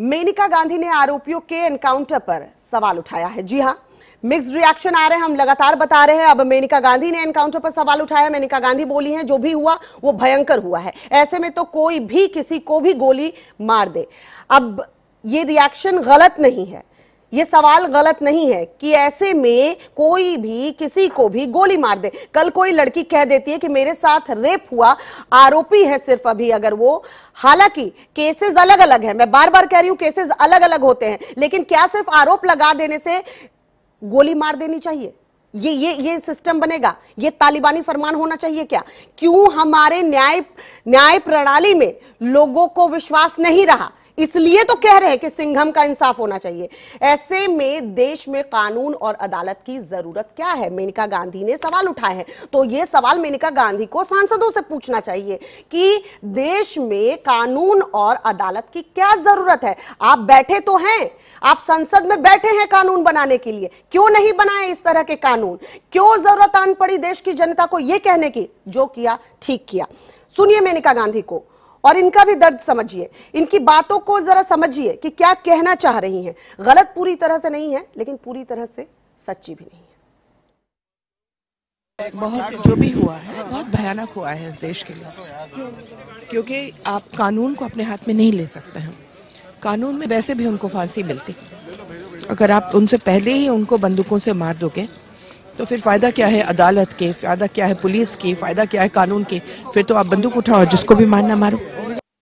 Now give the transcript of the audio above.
मेनिका गांधी ने आरोपियों के एनकाउंटर पर सवाल उठाया है जी हाँ मिक्स रिएक्शन आ रहे हैं हम लगातार बता रहे हैं अब मेनिका गांधी ने एनकाउंटर पर सवाल उठाया है मेनका गांधी बोली हैं जो भी हुआ वो भयंकर हुआ है ऐसे में तो कोई भी किसी को भी गोली मार दे अब ये रिएक्शन गलत नहीं है ये सवाल गलत नहीं है कि ऐसे में कोई भी किसी को भी गोली मार दे कल कोई लड़की कह देती है कि मेरे साथ रेप हुआ आरोपी है सिर्फ अभी अगर वो हालांकि केसेस अलग अलग हैं मैं बार बार कह रही हूं केसेस अलग अलग होते हैं लेकिन क्या सिर्फ आरोप लगा देने से गोली मार देनी चाहिए ये ये ये सिस्टम बनेगा ये तालिबानी फरमान होना चाहिए क्या क्यों हमारे न्याय न्याय प्रणाली में लोगों को विश्वास नहीं रहा इसलिए तो कह रहे हैं कि सिंघम का इंसाफ होना चाहिए ऐसे में देश में कानून और अदालत की जरूरत क्या है मेनका गांधी ने सवाल उठाए हैं तो यह सवाल मेनका गांधी को सांसदों से पूछना चाहिए कि देश में कानून और अदालत की क्या जरूरत है आप बैठे तो हैं आप संसद में बैठे हैं कानून बनाने के लिए क्यों नहीं बनाए इस तरह के कानून क्यों जरूरत आन पड़ी देश की जनता को यह कहने की जो किया ठीक किया सुनिए मेनका गांधी को और इनका भी दर्द समझिए इनकी बातों को जरा समझिए कि क्या कहना चाह रही हैं गलत पूरी तरह से नहीं है लेकिन पूरी तरह से सच्ची भी नहीं है बहुत जो भी हुआ है बहुत भयानक हुआ है इस देश के लिए क्योंकि आप कानून को अपने हाथ में नहीं ले सकते हैं कानून में वैसे भी उनको फांसी मिलती अगर आप उनसे पहले ही उनको बंदूकों से मार दोगे तो फिर फ़ायदा क्या है अदालत के फ़ायदा क्या है पुलिस के फ़ायदा क्या है कानून के फिर तो आप बंदूक उठाओ जिसको भी मारना मारो